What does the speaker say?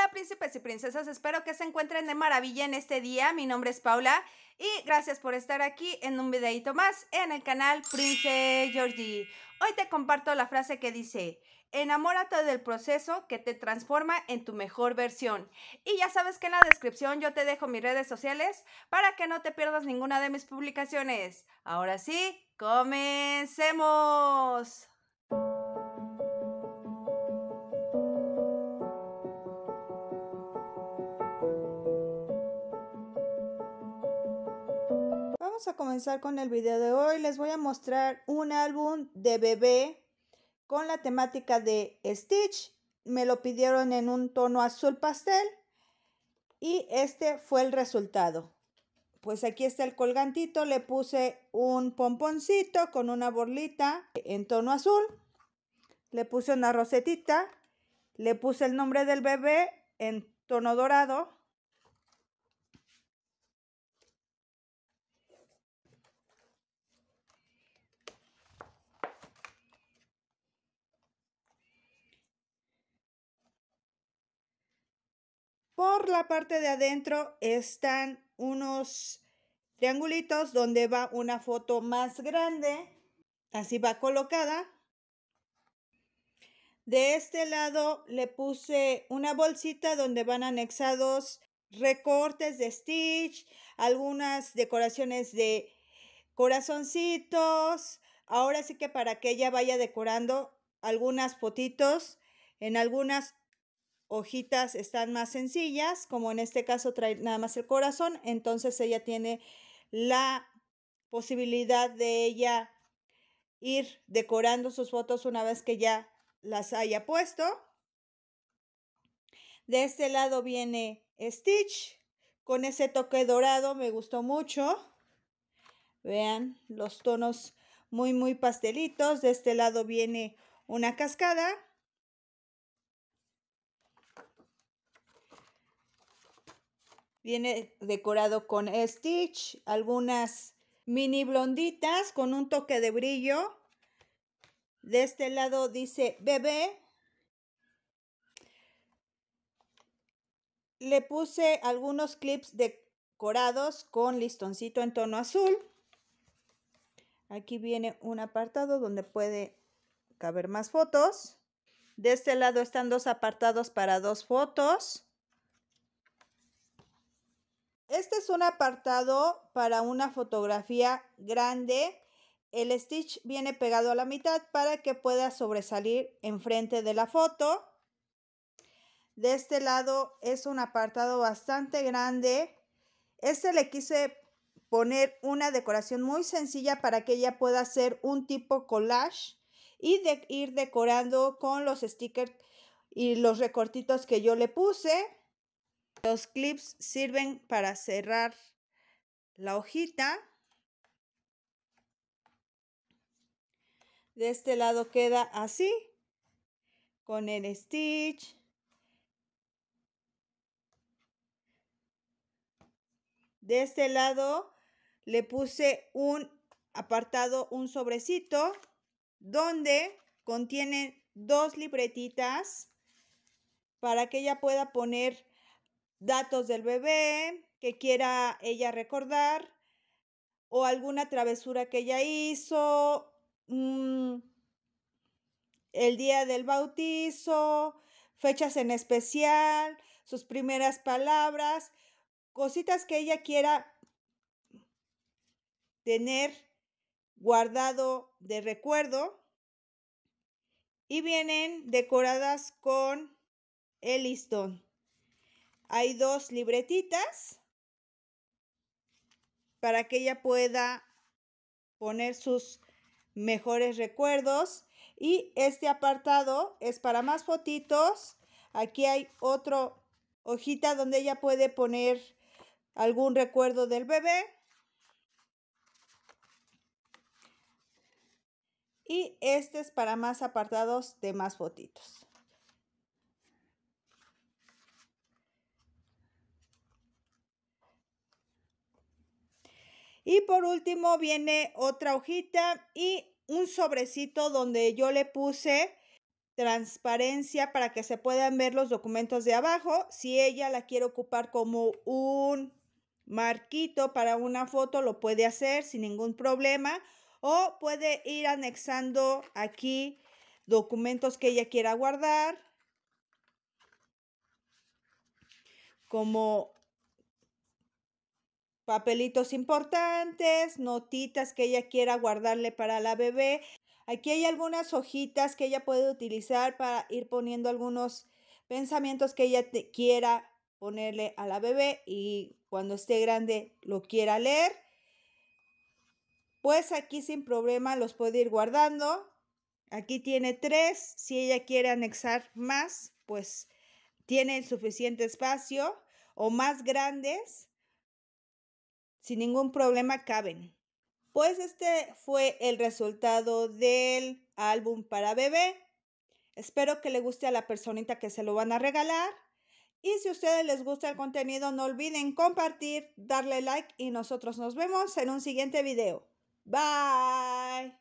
hola príncipes y princesas, espero que se encuentren de maravilla en este día. Mi nombre es Paula y gracias por estar aquí en un videito más en el canal Prince Georgie. Hoy te comparto la frase que dice, enamórate del proceso que te transforma en tu mejor versión. Y ya sabes que en la descripción yo te dejo mis redes sociales para que no te pierdas ninguna de mis publicaciones. Ahora sí, comencemos. a comenzar con el video de hoy. Les voy a mostrar un álbum de bebé con la temática de Stitch. Me lo pidieron en un tono azul pastel y este fue el resultado. Pues aquí está el colgantito, le puse un pomponcito con una borlita en tono azul, le puse una rosetita, le puse el nombre del bebé en tono dorado Por la parte de adentro están unos triangulitos donde va una foto más grande. Así va colocada. De este lado le puse una bolsita donde van anexados recortes de Stitch, algunas decoraciones de corazoncitos. Ahora sí que para que ella vaya decorando algunas fotitos en algunas hojitas están más sencillas, como en este caso trae nada más el corazón, entonces ella tiene la posibilidad de ella ir decorando sus fotos una vez que ya las haya puesto. De este lado viene Stitch con ese toque dorado, me gustó mucho. Vean los tonos muy, muy pastelitos. De este lado viene una cascada Viene decorado con Stitch, algunas mini blonditas con un toque de brillo. De este lado dice bebé. Le puse algunos clips decorados con listoncito en tono azul. Aquí viene un apartado donde puede caber más fotos. De este lado están dos apartados para dos fotos. Este es un apartado para una fotografía grande. El stitch viene pegado a la mitad para que pueda sobresalir enfrente de la foto. De este lado es un apartado bastante grande. Este le quise poner una decoración muy sencilla para que ella pueda hacer un tipo collage y ir decorando con los stickers y los recortitos que yo le puse. Los clips sirven para cerrar la hojita. De este lado queda así, con el stitch. De este lado le puse un apartado, un sobrecito, donde contiene dos libretitas para que ella pueda poner datos del bebé que quiera ella recordar o alguna travesura que ella hizo, mm, el día del bautizo, fechas en especial, sus primeras palabras, cositas que ella quiera tener guardado de recuerdo y vienen decoradas con el listón. Hay dos libretitas para que ella pueda poner sus mejores recuerdos. Y este apartado es para más fotitos. Aquí hay otra hojita donde ella puede poner algún recuerdo del bebé. Y este es para más apartados de más fotitos. Y por último viene otra hojita y un sobrecito donde yo le puse transparencia para que se puedan ver los documentos de abajo. Si ella la quiere ocupar como un marquito para una foto, lo puede hacer sin ningún problema. O puede ir anexando aquí documentos que ella quiera guardar, como papelitos importantes, notitas que ella quiera guardarle para la bebé. Aquí hay algunas hojitas que ella puede utilizar para ir poniendo algunos pensamientos que ella quiera ponerle a la bebé y cuando esté grande lo quiera leer. Pues aquí sin problema los puede ir guardando. Aquí tiene tres. Si ella quiere anexar más, pues tiene el suficiente espacio o más grandes sin ningún problema caben. Pues este fue el resultado del álbum para bebé. Espero que le guste a la personita que se lo van a regalar. Y si a ustedes les gusta el contenido, no olviden compartir, darle like y nosotros nos vemos en un siguiente video. Bye.